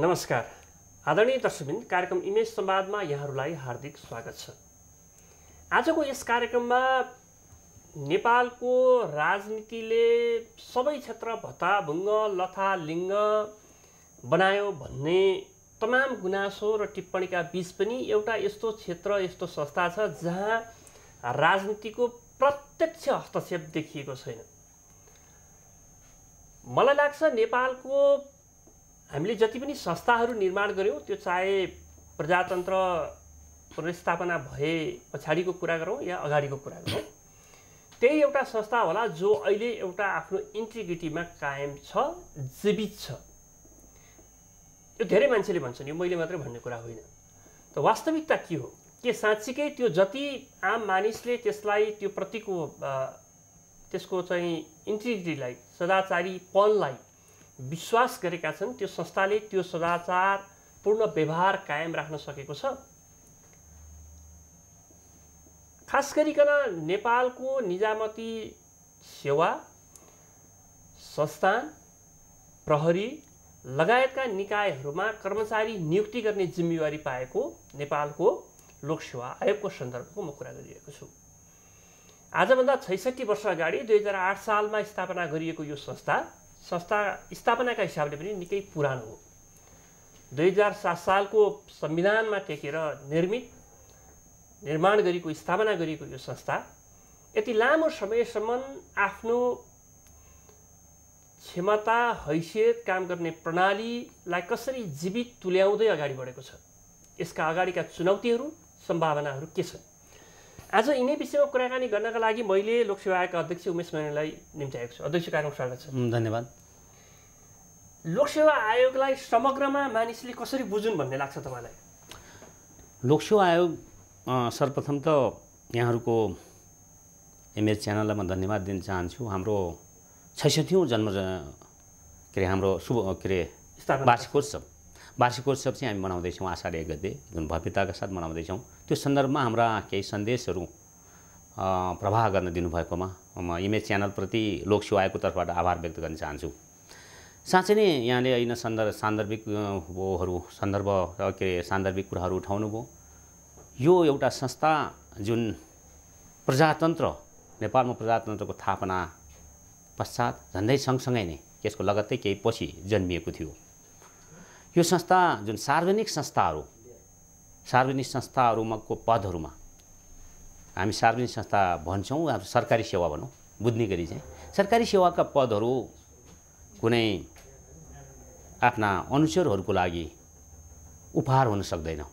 नमस्कार आदरणीय दर्शकबिन कार्यक्रम इमेज संवादमा यहाँहरूलाई हार्दिक स्वागत छ आजको यस कार्यक्रममा नेपालको राजनीतिले सबै क्षेत्र भत्ताभुङ्ग लथालिङ्ग बनायो भन्ने तमाम गुनासो र टिप्पणीका बिच पनि एउटा यस्तो क्षेत्र यस्तो संस्था छ जहाँ राजनीतिको प्रत्यक्ष हस्तक्षेप देखिएको छैन मलाई लाग्छ नेपालको हामीले जति पनि संस्थाहरू निर्माण गऱ्यौँ त्यो चाहे प्रजातन्त्र पुनर्स्थापना भए पछाडिको कुरा गरौँ या अगाडिको कुरा गरौँ त्यही एउटा संस्था होला जो अहिले एउटा आफ्नो इन्टिग्रिटीमा कायम छ जीवित छ यो धेरै मान्छेले भन्छन् यो मैले मात्रै भन्ने कुरा होइन त वास्तविकता के हो के साँच्चीकै त्यो जति आम मानिसले त्यसलाई त्यो प्रतिको त्यसको चाहिँ इन्टिग्रिटीलाई सदाचारीपनलाई विश्वास गरेका छन् त्यो संस्थाले त्यो सदाचार पूर्ण व्यवहार कायम राख्न सकेको छ खास गरिकन नेपालको निजामती सेवा संस्थान प्रहरी लगायतका निकायहरूमा कर्मचारी नियुक्ति गर्ने जिम्मेवारी पाएको नेपालको लोकसेवा आयोगको सन्दर्भको म कुरा गरिरहेको छु आजभन्दा छैसठी वर्ष अगाडि दुई हजार आठ सालमा स्थापना गरिएको यो संस्था संस्था स्थापनाका हिसाबले पनि निकै पुरानो हो दुई हजार सात सालको संविधानमा टेकेर निर्मित निर्माण गरेको स्थापना गरिएको यो संस्था यति लामो समयसम्म आफ्नो क्षमता हैसियत काम गर्ने प्रणालीलाई कसरी जीवित तुल्याउँदै अगाडि बढेको छ यसका अगाडिका चुनौतीहरू सम्भावनाहरू के छन् आज यिनै विषयमा कुराकानी गर्नका लागि मैले लोकसेवा आयोगका अध्यक्ष उमेश मैनालाई निम्त्याएको छु अध्यक्ष कार्यक्रम स्वागत छ धन्यवाद लोकसेवा आयोगलाई समग्रमा मानिसले कसरी बुझुन् भन्ने लाग्छ तपाईँलाई लोकसेवा आयोग सर्वप्रथम त यहाँहरूको एमएस च्यानललाई म धन्यवाद दिन चाहन्छु हाम्रो छैसठौँ जन्म के अरे हाम्रो शुभ के अरे वार्षिकोत्सव वार्षिकोत्सव चाहिँ हामी मनाउँदैछौँ आषाढ एक गते जुन भव्यताका साथ मनाउँदैछौँ त्यो सन्दर्भमा हाम्रा केही सन्देशहरू प्रवाह गर्न दिनुभएकोमा म इमेज च्यानलप्रति लोकसेवा आयोगको तर्फबाट आभार व्यक्त गर्न चाहन्छु साँच्चै नै यहाँले होइन सन्दर्भ सान्दर्भिक ऊहरू सन्दर्भ के अरे सान्दर्भिक कुराहरू उठाउनुभयो यो एउटा संस्था जुन प्रजातन्त्र नेपालमा प्रजातन्त्रको थापना पश्चात झन्डै सँगसँगै नै यसको लगत्तै केही पछि जन्मिएको थियो यो संस्था जुन सार्वजनिक संस्थाहरू सार्वजनिक संस्थाहरूमाको पदहरूमा हामी सार्वजनिक संस्था भन्छौँ अब सरकारी सेवा भनौँ बुझ्ने गरी चाहिँ सरकारी सेवाका पदहरू कुनै आफ्ना अनुचरहरूको लागि उपहार हुन सक्दैन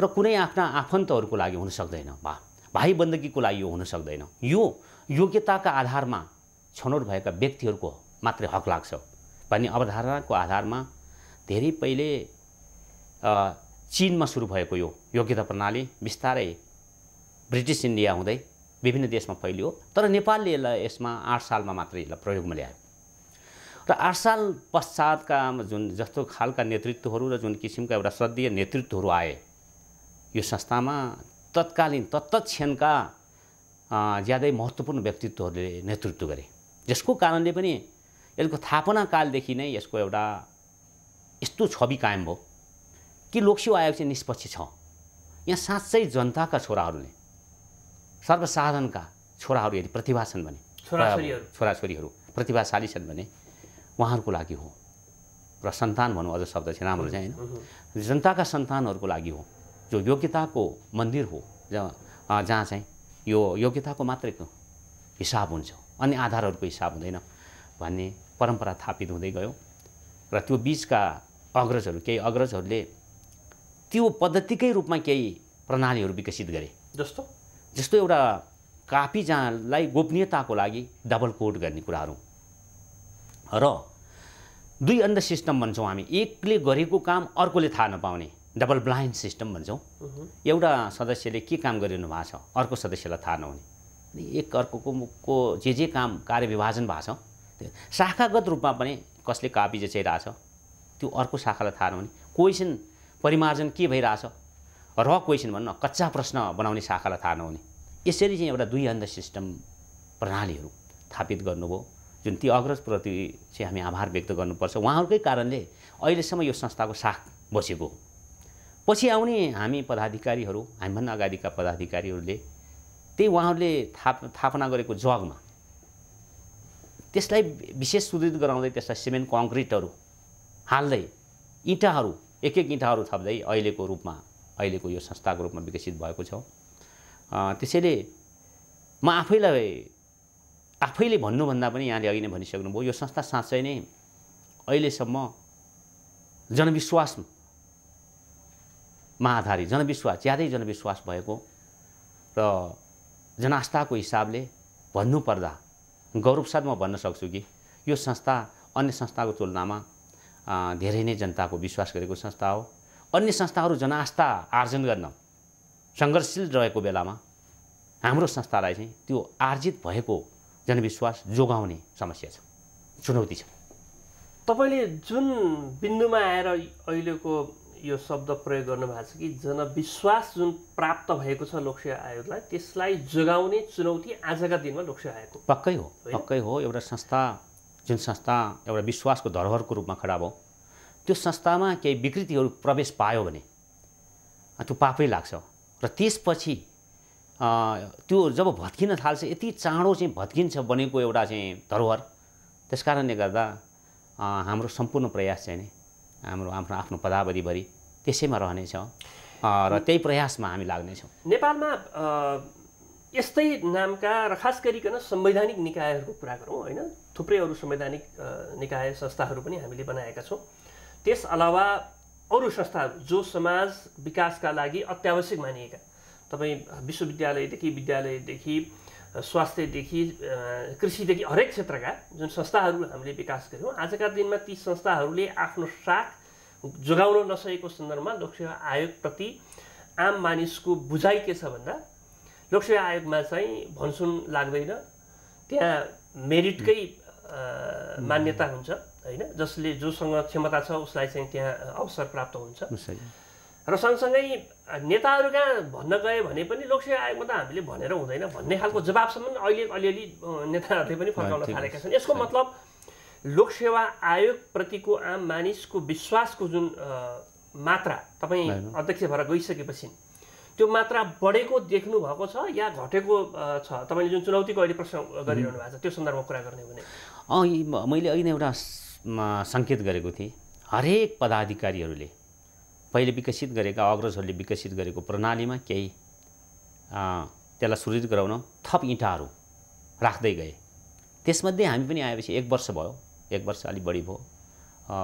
र कुनै आफ्ना आफन्तहरूको लागि हुन सक्दैन भा भाइ बन्दकीको लागि यो हुन सक्दैन यो योग्यताका आधारमा छनौट भएका व्यक्तिहरूको मात्रै हक लाग्छ भन्ने अवधारणाको आधारमा धेरै पहिले चिनमा सुरु भएको यो योग्यता प्रणाली बिस्तारै ब्रिटिस इन्डिया हुँदै विभिन्न देशमा फैलियो तर नेपालले यसलाई यसमा आठ सालमा मात्रै यसलाई प्रयोगमा ल्यायो र आठ साल पश्चातका जुन जस्तो खालका नेतृत्वहरू र जुन किसिमका एउटा श्रद्धीय नेतृत्वहरू आए यो संस्थामा तत्कालीन तत्तक्षणका ज्यादै महत्त्वपूर्ण व्यक्तित्वहरूले नेतृत्व गरे जसको कारणले पनि यसको थापना कालदेखि नै यसको एउटा यस्तो छवि कायम भयो कि लोकसेवा आयोग चाहिँ निष्पक्ष छ यहाँ साँच्चै जनताका छोराहरूले सर्वसाधारणका छोराहरू यदि प्रतिभा छन् भने छोराछोरीहरू प्रतिभाशाली छन् भने उहाँहरूको लागि हो र सन्तान भनौँ अझ शब्द चाहिँ राम्रो चाहिँ होइन जनताका सन्तानहरूको लागि हो जो योग्यताको मन्दिर हो जहाँ जहाँ चाहिँ यो योग्यताको मात्रै हिसाब हुन्छ अन्य आधारहरूको हिसाब हुँदैन भन्ने परम्परा थापित हुँदै गयो र त्यो बिचका अग्रजहरू केही अग्रजहरूले त्यो पद्धतिकै रूपमा केही प्रणालीहरू विकसित गरे जस्तो जस्तो एउटा कापी जहाँलाई गोपनीयताको लागि डबल कोड गर्ने कुराहरू र दुई अन्ध सिस्टम भन्छौँ हामी एकले गरेको काम अर्कोले थाहा नपाउने डबल ब्लाइन्ड सिस्टम भन्छौँ एउटा सदस्यले के काम गरिरहनु भएको छ अर्को सदस्यलाई थाहा नहुने एक अर्को जे जे काम कार्यविभाजन भएको छ शाखागत रूपमा पनि कसले कापी जचाइरहेछ त्यो अर्को शाखालाई थाहा नहुने कोइसन परिमार्जन के भइरहेछ र क्वेसन भन्न कच्चा प्रश्न बनाउने शाखालाई थाहा नहुने यसरी चाहिँ एउटा दुई अन्ध सिस्टम प्रणालीहरू स्थापित गर्नुभयो जुन ती अग्रजप्रति चाहिँ हामी आभार व्यक्त गर्नुपर्छ उहाँहरूकै कारणले अहिलेसम्म यो संस्थाको साख बसेको हो पछि आउने हामी पदाधिकारीहरू हामीभन्दा अगाडिका पदाधिकारीहरूले त्यही उहाँहरूले थाप थापना गरेको जगमा त्यसलाई विशेष सुदृढ गराउँदै त्यसलाई सिमेन्ट कङ्क्रिटहरू हाल्दै इँटाहरू एक एक इँटाहरू थप्दै अहिलेको रूपमा अहिलेको यो संस्थाको रूपमा विकसित भएको छ त्यसैले म आफैलाई आफैले भन्नुभन्दा पनि यहाँले अघि नै भनिसक्नुभयो यो संस्था साँच्चै नै अहिलेसम्म जनविश्वासमा आधारित जनविश्वास ज्यादै जनविश्वास भएको र जनास्थाको हिसाबले भन्नुपर्दा गौरवसाथ म भन्न सक्छु कि यो संस्था अन्य संस्थाको तुलनामा धेरै नै जनताको विश्वास गरेको संस्था हो अन्य संस्थाहरू जनास्था आर्जन गर्न सङ्घर्षशील रहेको बेलामा हाम्रो संस्थालाई चाहिँ त्यो आर्जित भएको जनविश्वास जोगाउने समस्या छ चुनौती छ तपाईँले जुन बिन्दुमा आएर अहिलेको यो शब्द प्रयोग गर्नुभएको छ कि जनविश्वास जुन प्राप्त भएको छ लोकसेवा आयोगलाई त्यसलाई जोगाउने चुनौती आजका दिनमा लोकसेवा आयोग पक्कै हो पक्कै हो एउटा संस्था जुन संस्था एउटा विश्वासको धरोहरको रूपमा खडा भयो त्यो संस्थामा केही विकृतिहरू प्रवेश पायो भने त्यो पापै लाग्छ र त्यसपछि त्यो जब भत्किन थाल्छ यति चाँडो चाहिँ भत्किन्छ बनेको एउटा चाहिँ धरोहर त्यस कारणले गर्दा हाम्रो सम्पूर्ण प्रयास चाहिँ नि हाम्रो आफ्नो आफ्नो पदावधिभरि त्यसैमा रहनेछ र त्यही प्रयासमा हामी लाग्नेछौँ नेपालमा यस्तै नामका र खास गरिकन संवैधानिक निकायहरूको कुरा गरौँ होइन थुप्रै अरू संवैधानिक निकाय संस्थाहरू पनि हामीले बनाएका छौँ त्यस अलावा अरू संस्थाहरू जो समाज विकासका लागि अत्यावश्यक मानिएका तपाईँ विश्वविद्यालयदेखि विद्यालयदेखि स्वास्थ्यदेखि कृषिदेखि हरेक क्षेत्रका जुन संस्थाहरू हामीले विकास गऱ्यौँ आजका दिनमा ती संस्थाहरूले आफ्नो साख जोगाउन नसकेको सन्दर्भमा लोकसेवा आयोगप्रति आम मानिसको बुझाइ के छ भन्दा लोकसेवा आयोगमा चाहिँ भन्सुन लाग्दैन त्यहाँ मेरिटकै मान्यता हुन्छ होइन जसले जोसँग क्षमता छ उसलाई चाहिँ त्यहाँ अवसर प्राप्त हुन्छ र सँगसँगै नेताहरू कहाँ भन्न गए भने पनि लोकसेवा आयोगमा त हामीले भनेर हुँदैन भन्ने खालको जवाबसम्म अहिले अलिअलि नेताहरूले पनि फर्काउन थालेका छन् यसको मतलब लोकसेवा आयोगप्रतिको आम मानिसको विश्वासको जुन मात्रा तपाईँ अध्यक्ष भएर गइसकेपछि त्यो मात्रा बढेको देख्नु भएको छ या घटेको छ तपाईँले जुन चुनौतीको अहिले प्रश्न गरिरहनु भएको छ त्यो सन्दर्भमा कुरा गर्ने हो भने मैले अहिले एउटा सङ्केत गरेको थिएँ हरेक पदाधिकारीहरूले पहिले विकसित गरेका अग्रजहरूले विकसित गरेको प्रणालीमा केही त्यसलाई सुदृढ गराउन थप इँटाहरू राख्दै गए त्यसमध्ये हामी पनि आएपछि एक वर्ष भयो एक वर्ष अलिक बढी भयो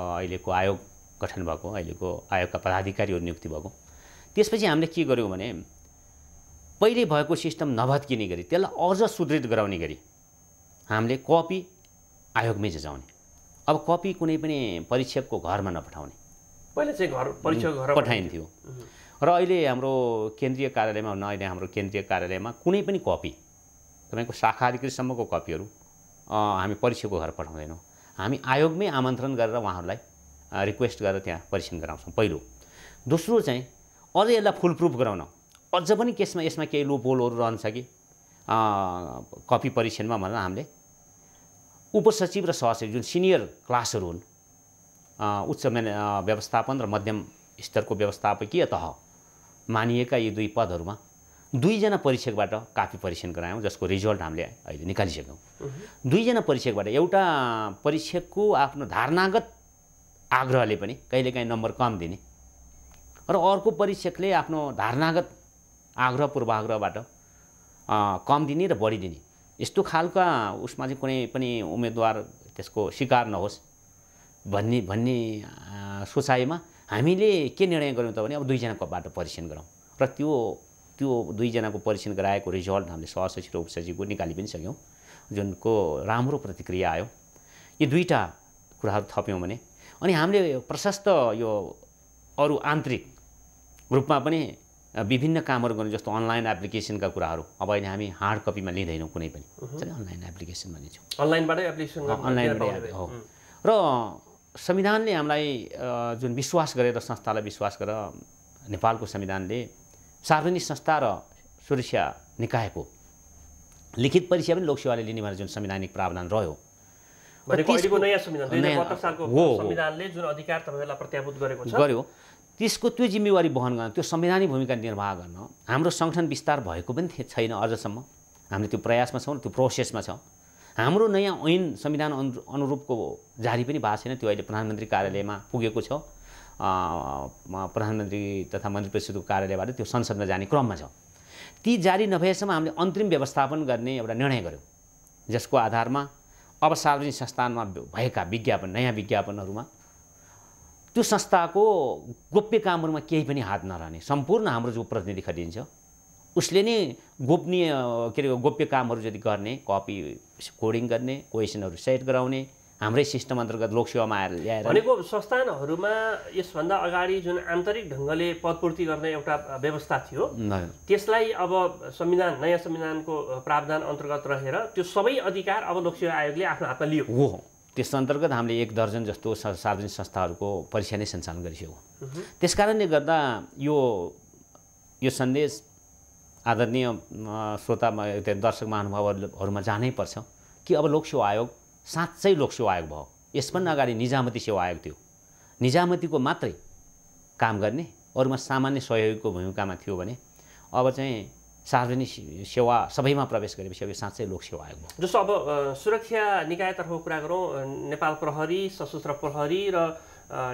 अहिलेको आयोग गठन भएको अहिलेको आयोगका पदाधिकारीहरू नियुक्ति भएको त्यसपछि हामीले के गर्यौँ भने पहिले भएको सिस्टम नभत्किने गरी त्यसलाई अझ सुदृढ गराउने गरी हामीले कपी आयोगमै जजाउने अब कपी कुनै पनि परीक्षकको घरमा नपठाउने पहिले चाहिँ घर परीक्षक घर पठाइन्थ्यो र अहिले हाम्रो केन्द्रीय कार्यालयमा न अहिले हाम्रो केन्द्रीय कार्यालयमा कुनै पनि कपी तपाईँको शाखा अधिकृतसम्मको कपीहरू हामी परीक्षकको घर पठाउँदैनौँ हामी आयोगमै आमन्त्रण गरेर उहाँहरूलाई रिक्वेस्ट गरेर त्यहाँ परीक्षण गराउँछौँ पहिलो दोस्रो चाहिँ अझ यसलाई फुल प्रुफ गराउन अझ पनि केसमा यसमा केही लोपोलहरू रहन्छ कि कपी परीक्षणमा भन्दा हामीले उपसचिव र सहसचिव जुन सिनियर क्लासहरू हुन् उच्च म्याने व्यवस्थापन र मध्यम स्तरको व्यवस्थापकीय तह मानिएका यी दुई पदहरूमा दुईजना परीक्षकबाट कापी परीक्षण गरायौँ जसको रिजल्ट हामीले अहिले निकालिसक्यौँ दुईजना परीक्षकबाट एउटा परीक्षकको आफ्नो धारणागत आग्रहले पनि कहिलेकाहीँ नम्बर कम दिने र अर्को परीक्षकले आफ्नो धारणागत आग्रह पूर्वाग्रहबाट कम दिने र बढी दिने यस्तो खालका उसमा चाहिँ कुनै पनि उम्मेदवार त्यसको शिकार नहोस् भन्ने भन्ने सोचाइमा हामीले के निर्णय गऱ्यौँ त भने अब दुईजनाकोबाट परीक्षण गरौँ र त्यो त्यो दुईजनाको परीक्षण गराएको रिजल्ट हामीले सहसचिव र उपसचिवको निकालि पनि सक्यौँ जुनको राम्रो प्रतिक्रिया आयो यी दुईवटा कुराहरू थप्यौँ भने अनि हामीले प्रशस्त यो अरू आन्तरिक रूपमा पनि विभिन्न कामहरू गर्ने जस्तो अनलाइन एप्लिकेसनका कुराहरू अब अहिले हामी हार्ड कपीमा लिँदैनौँ कुनै पनि अनलाइन एप्लिकेसन छौँ अनलाइनबाटै एप्लिकेसन अनलाइनबाटै हो र संविधानले हामीलाई जुन विश्वास गरेर संस्थालाई विश्वास गरेर नेपालको संविधानले सार्वजनिक संस्था र सुरक्षा निकायको लिखित परीक्षा पनि लोकसेवाले लिने भनेर जुन संवैधानिक प्रावधान रह्यो हो संविधानले जुन अधिकार तपाईँहरूलाई प्रत्याभूत गरेको गर्यो त्यसको त्यो जिम्मेवारी वहन गर्न त्यो संवैधानिक भूमिका निर्वाह गर्न हाम्रो सङ्गठन विस्तार भएको पनि थिए छैन अझसम्म हामीले त्यो प्रयासमा छौँ त्यो प्रोसेसमा छौँ हाम्रो नयाँ ऐन संविधान अनुरूपको जारी पनि भएको छैन त्यो अहिले प्रधानमन्त्री कार्यालयमा पुगेको छ प्रधानमन्त्री तथा मन्त्री परिषदको कार्यालयबाट त्यो संसदमा जाने क्रममा छ ती जारी नभएसम्म हामीले अन्तरिम व्यवस्थापन गर्ने एउटा निर्णय गऱ्यौँ जसको आधारमा अब सार्वजनिक संस्थानमा भएका विज्ञापन नयाँ विज्ञापनहरूमा त्यो संस्थाको गोप्य कामहरूमा केही पनि हात नरहने सम्पूर्ण हाम्रो जो प्रतिनिधि खटिन्छ उसले नै गोपनीय के अरे गोप्य कामहरू जति गर्ने कपी कोडिङ गर्ने क्वेसनहरू सेट गराउने हाम्रै सिस्टम अन्तर्गत लोकसेवामा आएर ल्याएर भनेको संस्थानहरूमा यसभन्दा अगाडि जुन आन्तरिक ढङ्गले पदपूर्ति गर्ने एउटा व्यवस्था थियो त्यसलाई अब संविधान नयाँ संविधानको प्रावधान अन्तर्गत रहेर त्यो सबै अधिकार अब लोकसेवा आयोगले आफ्नो हातमा लियो हो त्यस अन्तर्गत हामीले एक दर्जन जस्तो सार्वजनिक संस्थाहरूको परीक्षा नै सञ्चालन गरिसक्यौँ त्यस कारणले गर्दा यो यो सन्देश आदरणीय श्रोता दर्शक महानुभावहरूमा जानै पर्छ कि अब लोकसेवा आयोग साँच्चै लोकसेवा आयोग भयो यसभन्दा अगाडि निजामती सेवा आयोग थियो निजामतीको मात्रै काम गर्ने अरूमा सामान्य सहयोगको भूमिकामा थियो भने अब चाहिँ सार्वजनिक सेवा सबैमा प्रवेश गरेपछि अब यो साँच्चै लोकसेवा आयोग भयो जस्तो अब सुरक्षा निकायतर्फ कुरा गरौँ नेपाल प्रहरी सशस्त्र प्रहरी र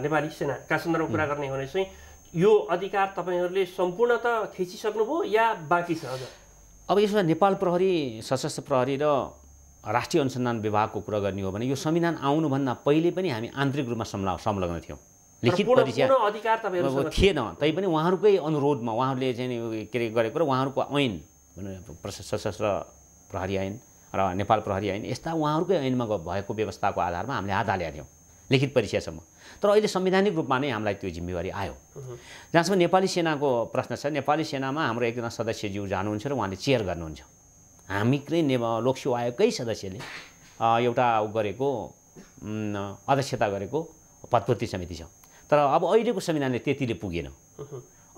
नेपाली सेनाका सन्दर्भमा कुरा गर्ने हो भने चाहिँ यो अधिकार तपाईँहरूले सम्पूर्ण त खेचिसक्नुभयो या बाँकी छ अब यसमा नेपाल प्रहरी सशस्त्र प्रहरी र राष्ट्रिय अनुसन्धान विभागको कुरा गर्ने हो भने यो संविधान आउनुभन्दा पहिले पनि हामी आन्तरिक रूपमा संलग्न थियौँ लिखित परीक्षा परिचय थिएन पनि उहाँहरूकै अनुरोधमा उहाँहरूले चाहिँ के अरे गरेको र उहाँहरूको ऐन सशस्त्र प्रहरी ऐन र नेपाल प्रहरी ऐन यस्ता उहाँहरूकै ऐनमा भएको व्यवस्थाको आधारमा हामीले आधार हालेका लिखित परीक्षासम्म तर अहिले संवैधानिक रूपमा नै हामीलाई त्यो जिम्मेवारी आयो जहाँसम्म नेपाली सेनाको प्रश्न छ नेपाली सेनामा हाम्रो एकजना सदस्यज्यू जानुहुन्छ र उहाँले चेयर गर्नुहुन्छ हामीकै ने लोकसेवा आयोगकै सदस्यले एउटा गरेको अध्यक्षता गरेको पदपूर्ति समिति छ तर अब अहिलेको संविधानले त्यतिले पुगेन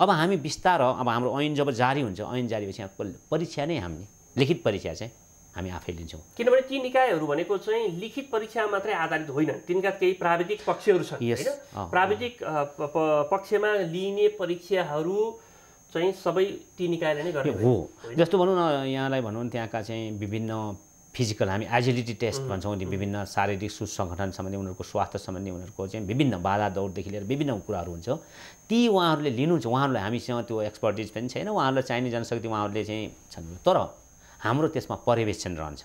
अब हामी बिस्तार अब हाम्रो ऐन जब जारी हुन्छ ऐन जारी भएपछि परीक्षा नै हामीले लिखित परीक्षा चाहिँ हामी आफै लिन्छौँ किनभने ती निकायहरू भनेको चाहिँ लिखित परीक्षा मात्रै आधारित होइन तिनका केही प्राविधिक पक्षहरू छन् होइन प्राविधिक पक्षमा लिइने परीक्षाहरू चाहिँ सबै ती निकायले नै गर्ने हो जस्तो भनौँ न यहाँलाई भनौँ त्यहाँका चाहिँ विभिन्न फिजिकल हामी एजिलिटी टेस्ट mm-hmm. भन्छौँ नि mm-hmm. विभिन्न शारीरिक सुसङ्गठन सम्बन्धी उनीहरूको स्वास्थ्य सम्बन्धी उनीहरूको चाहिँ विभिन्न बाधा दौडदेखि लिएर विभिन्न कुराहरू हुन्छ ती उहाँहरूले लिनुहुन्छ छ उहाँहरूलाई हामीसँग त्यो एक्सपर्टिज पनि छैन उहाँहरूलाई चाहिने जनशक्ति उहाँहरूले चाहिँ छन् तर हाम्रो त्यसमा पर्यवेक्षण रहन्छ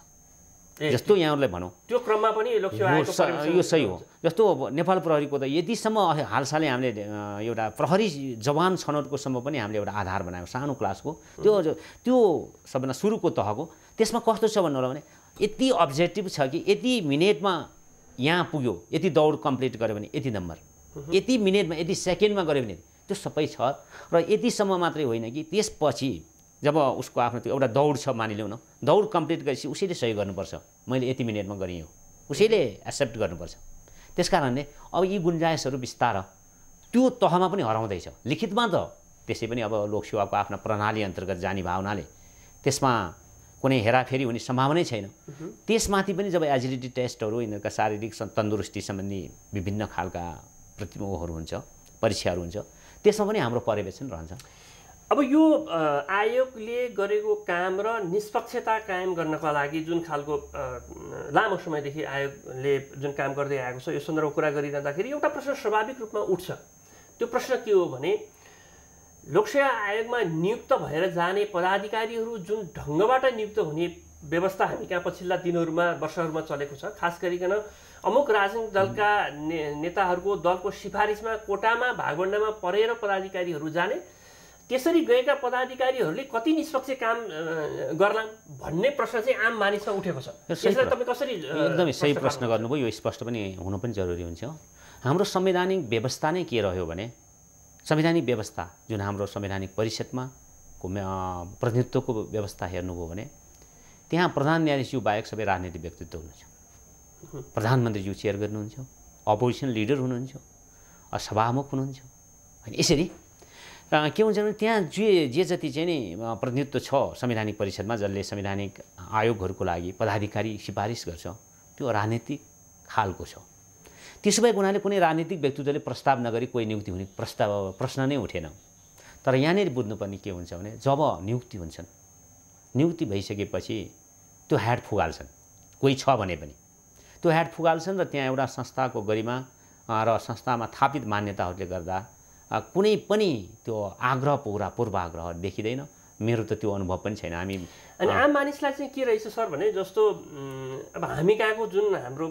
जस्तो यहाँहरूलाई भनौँ त्यो क्रममा पनि यो सही हो जस्तो अब नेपाल प्रहरीको त यतिसम्म हालसालै हामीले एउटा प्रहरी जवान छनौटकोसम्म पनि हामीले एउटा आधार बनायौँ सानो क्लासको त्यो mm-hmm. त्यो सबभन्दा सुरुको तहको त्यसमा कस्तो छ भन्नु होला भने यति अब्जेक्टिभ छ कि यति मिनेटमा यहाँ पुग्यो यति दौड कम्प्लिट गऱ्यो भने यति नम्बर यति मिनेटमा यति सेकेन्डमा गऱ्यो भने त्यो सबै छ र यतिसम्म मात्रै होइन कि त्यसपछि जब उसको आफ्नो त्यो एउटा दौड छ मानिलिउँ दौड कम्प्लिट गरेपछि उसैले सही गर्नुपर्छ मैले यति मिनेटमा गरेँ हो उसैले एक्सेप्ट गर्नुपर्छ त्यस कारणले अब यी गुन्जायसहरू बिस्तार त्यो तहमा पनि हराउँदैछ लिखितमा त त्यसै पनि अब लोकसेवाको आफ्नो प्रणाली अन्तर्गत जाने भावनाले त्यसमा कुनै हेराफेरी हुने सम्भावनै छैन त्यसमाथि पनि जब एजिलिटी टेस्टहरू यिनीहरूका शारीरिक तन्दुरुस्ती सम्बन्धी विभिन्न खालका प्रतिमाहरू हुन्छ परीक्षाहरू हुन्छ त्यसमा पनि हाम्रो पर्यवेक्षण रहन्छ अब यो आयोगले गरेको काम र निष्पक्षता कायम गर्नका लागि जुन खालको लामो समयदेखि आयोगले जुन काम गर्दै आएको छ यो सन्दर्भमा कुरा गरिरहँदाखेरि एउटा प्रश्न स्वाभाविक रूपमा उठ्छ त्यो प्रश्न के हो भने लोकसेवा आयोगमा नियुक्त भएर जाने पदाधिकारीहरू जुन ढङ्गबाट नियुक्त हुने व्यवस्था हामी कहाँ पछिल्ला दिनहरूमा वर्षहरूमा चलेको छ खास गरिकन अमुक राजनीतिक दलका ने नेताहरूको दलको सिफारिसमा कोटामा भागवण्डामा परेर पदाधिकारीहरू जाने त्यसरी गएका पदाधिकारीहरूले कति निष्पक्ष काम गर्लान् भन्ने प्रश्न चाहिँ आम मानिसमा उठेको छ यसलाई तपाईँ कसरी एकदमै सही प्रश्न गर्नुभयो यो स्पष्ट पनि हुनु पनि जरुरी हुन्छ हाम्रो संवैधानिक व्यवस्था नै के रह्यो भने संवैधानिक व्यवस्था जुन हाम्रो संवैधानिक परिषदमा प्रतिनिधित्वको व्यवस्था हेर्नुभयो भने त्यहाँ प्रधान न्यायाधीशज्यू बाहेक सबै राजनीतिक व्यक्तित्व हुनुहुन्छ प्रधानमन्त्रीज्यू चेयर गर्नुहुन्छ अपोजिसन लिडर हुनुहुन्छ सभामुख हुनुहुन्छ होइन यसरी र के हुन्छ भने त्यहाँ जे जे जति चाहिँ नि प्रतिनिधित्व छ संवैधानिक परिषदमा जसले संवैधानिक आयोगहरूको लागि पदाधिकारी सिफारिस गर्छ त्यो राजनीतिक खालको छ त्यसो भएको हुनाले कुनै राजनीतिक व्यक्तित्वले प्रस्ताव नगरी कोही नियुक्ति हुने प्रस्ताव प्रश्न नै उठेन तर यहाँनिर बुझ्नुपर्ने के हुन्छ भने जब नियुक्ति हुन्छन् नियुक्ति भइसकेपछि त्यो ह्याड फुगाल्छन् कोही छ भने पनि त्यो ह्याड फुगाल्छन् र त्यहाँ एउटा संस्थाको गरिमा र संस्थामा थापित मान्यताहरूले गर्दा कुनै पनि त्यो आग्रह पुरा पूर्वाग्रह देखिँदैन मेरो त त्यो अनुभव पनि छैन हामी अनि आम मानिसलाई चाहिँ के रहेछ सर भने जस्तो अब हामी कहाँको जुन हाम्रो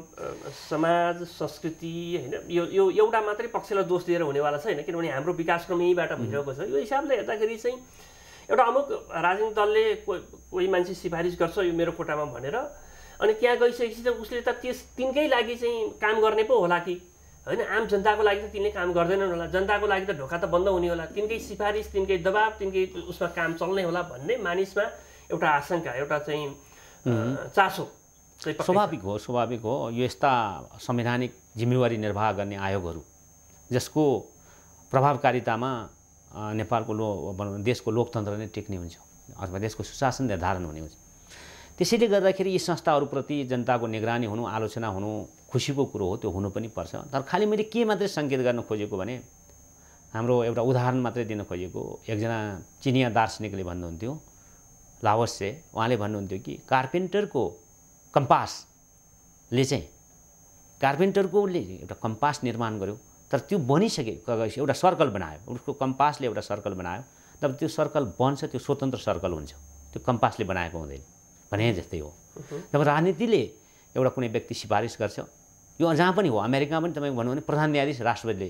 समाज संस्कृति होइन यो यो एउटा मात्रै पक्षलाई दोष दिएर हुनेवाला छैन किनभने हाम्रो विकासक्रम यहीँबाट भइरहेको छ यो हिसाबले हेर्दाखेरि चाहिँ एउटा अमुक राजनीतिक दलले कोही मान्छे सिफारिस गर्छ यो मेरो कोटामा भनेर अनि त्यहाँ गइसकेपछि त उसले त त्यस तिनकै लागि चाहिँ काम गर्ने पो होला कि होइन आम जनताको लागि त तिनले काम गर्दैनन् होला जनताको लागि त ढोका त बन्द हुने होला तिनकै सिफारिस तिनकै दबाब तिनकै उसमा काम चल्ने होला भन्ने मानिसमा एउटा आशंका एउटा चाहिँ चासो स्वाभाविक हो स्वाभाविक हो यो यस्ता संवैधानिक जिम्मेवारी निर्वाह गर्ने आयोगहरू जसको प्रभावकारितामा नेपालको लो देशको लोकतन्त्र नै टेक्ने हुन्छ अथवा देशको सुशासन निर्धारण हुने हुन्छ त्यसैले गर्दाखेरि यी संस्थाहरूप्रति जनताको निगरानी हुनु आलोचना हुनु खुसीको कुरो हो त्यो हुनु पनि पर्छ तर खालि मैले के मात्रै सङ्केत गर्न खोजेको भने हाम्रो एउटा उदाहरण मात्रै दिन खोजेको एकजना चिनिया दार्शनिकले भन्नुहुन्थ्यो लावस्य उहाँले भन्नुहुन्थ्यो कि कार्पेन्टरको कम्पासले चाहिँ कार्पेन्टरकोले एउटा कम्पास निर्माण गर्यो तर त्यो बनिसकेपछि एउटा सर्कल बनायो उसको कम्पासले एउटा सर्कल बनायो तब त्यो सर्कल बन्छ त्यो स्वतन्त्र सर्कल हुन्छ त्यो कम्पासले बनाएको हुँदैन भने जस्तै हो जब राजनीतिले एउटा कुनै व्यक्ति सिफारिस गर्छ यो जहाँ पनि हो अमेरिका पनि तपाईँ भन्नु भने प्रधान न्यायाधीश राष्ट्रपतिले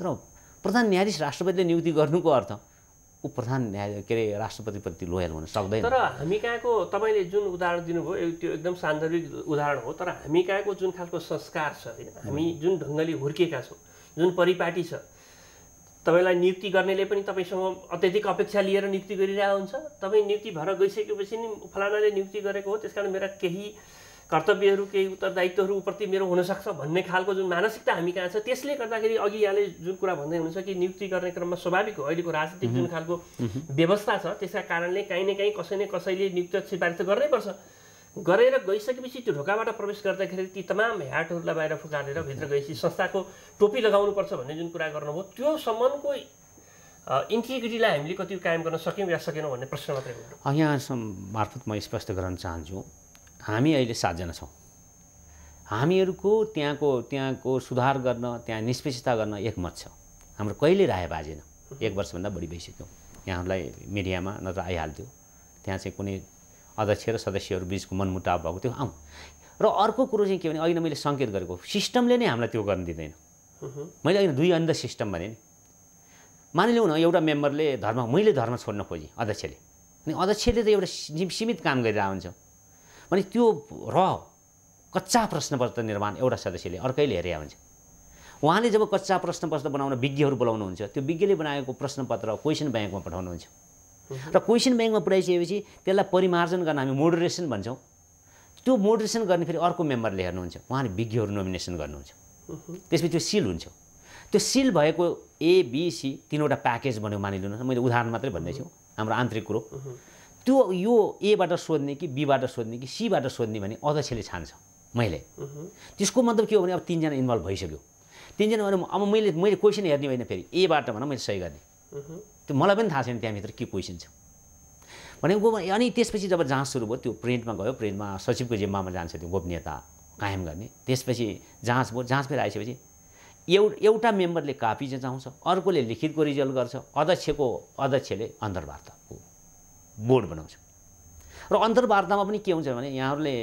तर प्रधान न्यायाधीश राष्ट्रपतिले नियुक्ति गर्नुको अर्थ ऊ प्रधान न्याय के अरे राष्ट्रपतिप्रति लोयल हुन सक्दैन तर हामी कहाँको तपाईँले जुन उदाहरण दिनुभयो त्यो एकदम सान्दर्भिक उदाहरण हो तर हामी कहाँको जुन खालको संस्कार छ होइन हामी जुन ढङ्गले हुर्केका छौँ जुन परिपाटी छ तपाईँलाई नियुक्ति गर्नेले पनि तपाईँसँग अत्यधिक अपेक्षा लिएर नियुक्ति गरिरहेको हुन्छ तपाईँ नियुक्ति भएर गइसकेपछि नि फलानाले नियुक्ति गरेको हो त्यस कारण मेरा केही कर्तव्यहरू केही उत्तरदायित्वहरूप्रति मेरो हुनसक्छ भन्ने खालको जुन मानसिकता हामी कहाँ छ त्यसले गर्दाखेरि अघि यहाँले जुन कुरा भन्दै हुनुहुन्छ कि नियुक्ति गर्ने क्रममा स्वाभाविक हो अहिलेको राजनीतिक जुन खालको व्यवस्था छ त्यसका कारणले काहीँ न काहीँ कसै न कसैले नियुक्त सिफारिस त गर्नैपर्छ गरेर गइसकेपछि त्यो ढोकाबाट प्रवेश गर्दाखेरि ती तमाम ह्याटहरूलाई बाहिर फुकालेर भित्र गएपछि संस्थाको टोपी लगाउनुपर्छ भन्ने जुन कुरा गर्नुभयो त्यो सम्मको इन्टिग्रिटीलाई हामीले कति कायम गर्न सक्यौँ या सकेनौँ भन्ने प्रश्न मात्रै हो यहाँ मार्फत म स्पष्ट गर्न चाहन्छु हामी अहिले सातजना छौँ हामीहरूको त्यहाँको त्यहाँको सुधार गर्न त्यहाँ निष्पक्षता गर्न एकमत छ हाम्रो कहिले राय बाजेन एक वर्षभन्दा बढी भइसक्यो यहाँहरूलाई मिडियामा नत्र आइहाल्थ्यो त्यहाँ चाहिँ कुनै अध्यक्ष र सदस्यहरू बिचको मनमुटाव भएको थियो आउँ र अर्को कुरो चाहिँ के भने अहिले मैले सङ्केत गरेको सिस्टमले नै हामीलाई त्यो गर्न दिँदैन मैले अहिले दुई अन्ध सिस्टम भने नि मानिलिउँ न एउटा मेम्बरले धर्म मैले धर्म छोड्न खोजेँ अध्यक्षले अनि अध्यक्षले त एउटा सीमित काम गरिरहेको हुन्छ भने त्यो र कच्चा प्रश्नपत्र निर्माण एउटा सदस्यले अर्कैले हेरे हुन्छ उहाँले जब कच्चा प्रश्नपत्र बनाउन विज्ञहरू बोलाउनुहुन्छ त्यो विज्ञले बनाएको प्रश्नपत्र क्वेसन ब्याङ्कमा पठाउनुहुन्छ र क्वेसन ब्याङ्कमा पुऱ्याइसकेपछि त्यसलाई परिमार्जन गर्न हामी मोडरेसन भन्छौँ त्यो मोडरेसन गर्ने फेरि अर्को मेम्बरले हेर्नुहुन्छ उहाँले विज्ञहरू नोमिनेसन गर्नुहुन्छ त्यसपछि त्यो सिल हुन्छ त्यो सिल भएको एबिसी तिनवटा प्याकेज भन्यो मानिलिनुहोस् मैले उदाहरण मात्रै भन्दैछु हाम्रो आन्तरिक कुरो त्यो यो एबाट सोध्ने कि बीबाट सोध्ने कि सीबाट सोध्ने भने अध्यक्षले छान्छ मैले त्यसको मतलब के हो भने अब तिनजना इन्भल्भ भइसक्यो तिनजना भने अब मैले मैले क्वेसन हेर्ने होइन फेरि एबाट भनौँ मैले सही गर्ने त्यो मलाई पनि थाहा छैन त्यहाँभित्र के क्वेसन छ भनेको अनि त्यसपछि जब जाँच सुरु भयो त्यो प्रिन्टमा गयो प्रिन्टमा सचिवको जिम्मामा जान्छ त्यो गोपनीयता कायम गर्ने त्यसपछि जाँच भयो जाँच फेरि आइसकेपछि एउ एउटा मेम्बरले कापी जाँचाउँछ अर्कोले लिखितको रिजल्ट गर्छ अध्यक्षको अध्यक्षले अन्तर्वार्ता बोर्ड बनाउँछ र अन्तर्वार्तामा पनि के हुन्छ भने यहाँहरूले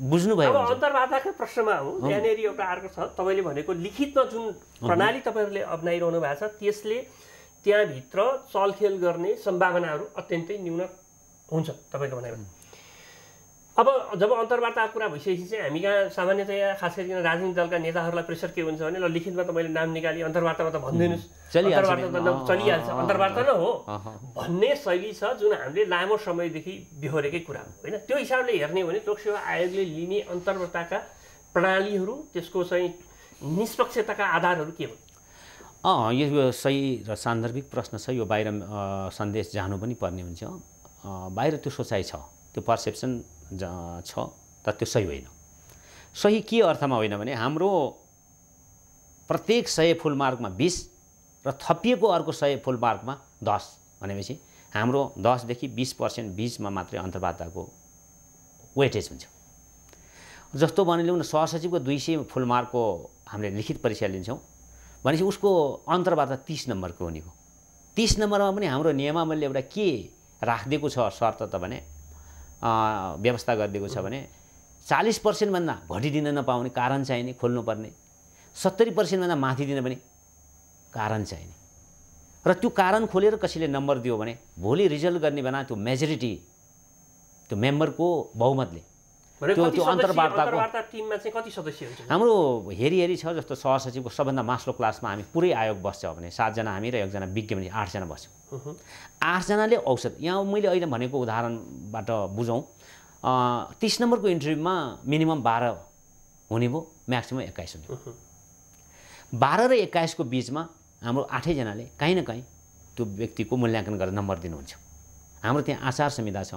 बुझ्नुभयो अब अन्तर्वार्ताकै प्रश्नमा हो त्यहाँनिर एउटा अर्को छ तपाईँले भनेको लिखितमा जुन प्रणाली तपाईँहरूले अप्नाइरहनु भएको छ त्यसले त्यहाँभित्र चलखेल गर्ने सम्भावनाहरू अत्यन्तै न्यून हुन्छ तपाईँको भनाइमा अब जब अन्तर्वार्ताको कुरा भइसकेपछि चाहिँ हामी कहाँ सामान्यतया खास गरिकन राजनीतिक दलका नेताहरूलाई प्रेसर के हुन्छ भने ल लिखितमा त मैले नाम निकालेँ अन्तर्वार्तामा त भनिदिनुहोस् अन्तर्वार्ता त चलिहाल्छ अन्तर्वार्ता न हो भन्ने शैली छ जुन हामीले लामो समयदेखि बिहोरेकै कुरा हो होइन त्यो हिसाबले हेर्ने हो भने लोकसेवा आयोगले लिने अन्तर्वार्ताका प्रणालीहरू त्यसको चाहिँ निष्पक्षताका आधारहरू के हो अँ यो सही र सान्दर्भिक प्रश्न छ यो बाहिर सन्देश जानु पनि पर्ने हुन्छ बाहिर त्यो सोचाइ छ त्यो पर्सेप्सन छ तर त्यो सही होइन सही के अर्थमा होइन भने हाम्रो प्रत्येक सय मार्कमा बिस र थपिएको अर्को सय मार्कमा दस भनेपछि हाम्रो दसदेखि बिस पर्सेन्ट बिचमा मात्रै अन्तर्वार्ताको वेटेज हुन्छ जस्तो भनिदिउँ न सहसचिवको दुई सय मार्कको हामीले लिखित परीक्षा लिन्छौँ भनेपछि उसको अन्तर्वार्ता तिस नम्बरको हुने हो तिस नम्बरमा पनि हाम्रो नियमावली एउटा के राखिदिएको छ शर्त त भने व्यवस्था गरिदिएको छ भने चालिस पर्सेन्टभन्दा घटी नपाउने कारण चाहिने खोल्नुपर्ने सत्तरी पर्सेन्टभन्दा माथि दिन पनि कारण चाहिने र त्यो कारण खोलेर कसैले नम्बर दियो भने भोलि रिजल्ट गर्ने बेला त्यो मेजोरिटी त्यो मेम्बरको बहुमतले त्यो अन्तर्वार्ताको टिममा चाहिँ कति सदस्य हुन्छ हाम्रो हेरी हेरी छ जस्तो सहसचिवको सबभन्दा मास्लो क्लासमा हामी पुरै आयोग बस्छ भने सातजना हामी र एकजना विज्ञ भने आठजना बस्यौँ आठजनाले औषध यहाँ मैले अहिले भनेको उदाहरणबाट बुझौँ तिस नम्बरको इन्टरभ्यूमा मिनिमम बाह्र हुने भयो म्याक्सिमम एक्काइस हुने बाह्र र एक्काइसको बिचमा हाम्रो आठैजनाले काहीँ न काहीँ त्यो व्यक्तिको मूल्याङ्कन गरेर नम्बर दिनुहुन्छ हाम्रो त्यहाँ आचार संहिता छ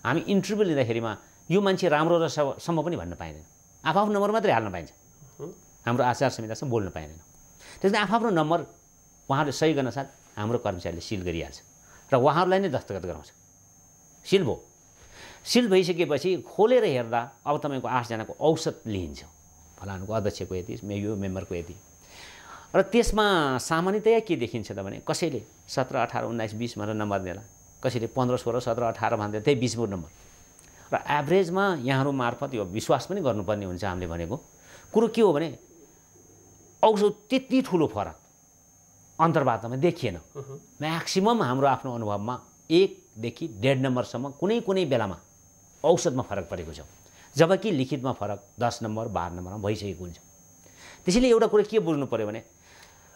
हामी इन्टरभ्यू लिँदाखेरिमा यो मान्छे राम्रो र सम्म पनि भन्न पाइँदैन आफ्नो नम्बर मात्रै हाल्न पाइन्छ हाम्रो आचार संहितासँग बोल्न पाइँदैन त्यसले आफ्नो नम्बर उहाँहरूले सही गर्न साथ हाम्रो कर्मचारीले सिल गरिहाल्छ र उहाँहरूलाई नै दस्तखत गराउँछ सिल भयो सिल भइसकेपछि खोलेर हेर्दा अब तपाईँको आठजनाको औसत लिइन्छ फलानुको अध्यक्षको यति यो मेम्बरको यति र त्यसमा सामान्यतया के देखिन्छ त भने कसैले सत्र अठार उन्नाइस बिस भनेर नम्बर दिएला कसैले पन्ध्र सोह्र सत्र अठार भन्दै त्यही बिस बिसको नम्बर र एभरेजमा यहाँहरू मार्फत यो विश्वास पनि गर्नुपर्ने हुन्छ हामीले भनेको कुरो के हो भने औषध त्यति ठुलो फरक अन्तर्वार्तामा देखिएन म्याक्सिमम् हाम्रो आफ्नो अनुभवमा एकदेखि डेढ नम्बरसम्म कुनै कुनै बेलामा औषधमा फरक परेको छ जबकि लिखितमा फरक दस नम्बर बाह्र नम्बरमा भइसकेको हुन्छ त्यसैले एउटा कुरो के बुझ्नु पऱ्यो भने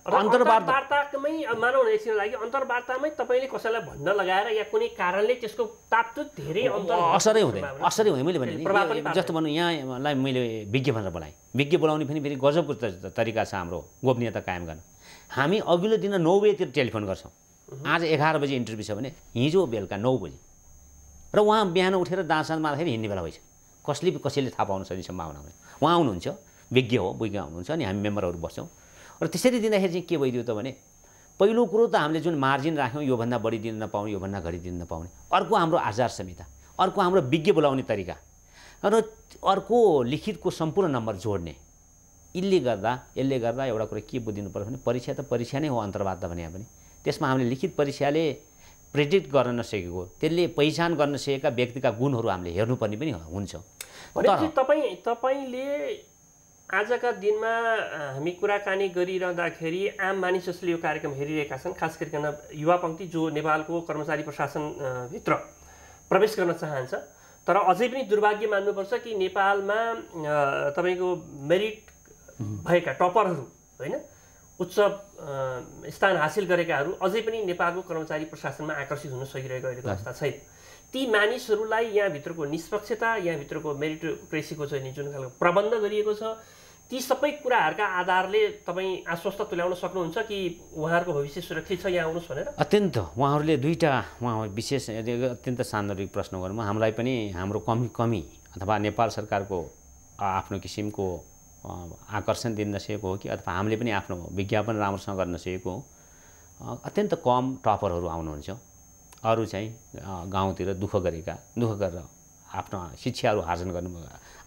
अन्तर्वार्तामै मानव एकछिन लागि अन्तर्वार्तामै तपाईँले कसैलाई भन्न लगाएर या कुनै कारणले त्यसको तात्विक धेरै असरै हुँदैन असरै हुँदैन मैले भने जस्तो भनौँ यहाँलाई मैले विज्ञ भनेर बोलाएँ विज्ञ बोलाउने पनि फेरि गजबको तरिका छ हाम्रो गोपनीयता कायम गर्न हामी अघिल्लो दिन नौ बजीतिर टेलिफोन गर्छौँ आज एघार बजी इन्टरभ्यू छ भने हिजो बेलुका नौ बजी र उहाँ बिहान उठेर दाँतसाँध मार्दाखेरि हिँड्ने बेला भइसक्यो कसले कसैले थाहा पाउन सक्ने सम्भावना हुँदैन उहाँ आउनुहुन्छ विज्ञ हो विज्ञ हुनुहुन्छ अनि हामी मेम्बरहरू बस्छौँ र त्यसरी दिँदाखेरि चाहिँ के भइदियो त भने पहिलो कुरो त हामीले जुन मार्जिन राख्यौँ योभन्दा बढी दिन नपाउने योभन्दा घडी दिन नपाउने अर्को हाम्रो आचार संहिता अर्को हाम्रो विज्ञ बोलाउने तरिका र अर्को लिखितको सम्पूर्ण नम्बर जोड्ने यसले गर्दा यसले गर्दा एउटा कुरा के बुझिदिनु पर्यो भने परीक्षा त परीक्षा नै हो अन्तर्वार्ता भने पनि त्यसमा हामीले लिखित परीक्षाले प्रेडिक्ट गर्न नसकेको त्यसले पहिचान गर्न सकेका व्यक्तिका गुणहरू हामीले हेर्नुपर्ने पनि हुन्छ तपाईँ तपाईँले आजका दिनमा हामी कुराकानी गरिरहँदाखेरि आम मानिसहरूले यो कार्यक्रम हेरिरहेका छन् खास गरिकन युवा पङ्क्ति जो नेपालको कर्मचारी प्रशासनभित्र प्रवेश गर्न चाहन्छ तर अझै पनि दुर्भाग्य मान्नुपर्छ कि नेपालमा तपाईँको मेरिट भएका टपरहरू होइन उच्च स्थान हासिल गरेकाहरू अझै पनि नेपालको कर्मचारी प्रशासनमा आकर्षित हुन सकिरहेको अहिलेको अवस्था छैन ती मानिसहरूलाई यहाँभित्रको निष्पक्षता यहाँभित्रको मेरिटोक्रेसीको चाहिँ नि जुन खालको प्रबन्ध गरिएको छ ती सबै कुराहरूका आधारले तपाईँ आश्वस्त तुल्याउन सक्नुहुन्छ कि उहाँहरूको भविष्य सुरक्षित छ यहाँ आउनुहोस् भनेर अत्यन्त उहाँहरूले दुईवटा उहाँ विशेष अत्यन्त सान्दर्भिक प्रश्न गर्नु हामीलाई पनि हाम्रो कमी कमी अथवा नेपाल सरकारको आफ्नो किसिमको आकर्षण दिन नसकेको हो कि अथवा हामीले पनि आफ्नो विज्ञापन राम्रोसँग गर्न सकेको हो अत्यन्त कम टपरहरू आउनुहुन्छ अरू चाहिँ गाउँतिर दुःख गरेका दुःख गरेर आफ्नो शिक्षाहरू आर्जन गर्नु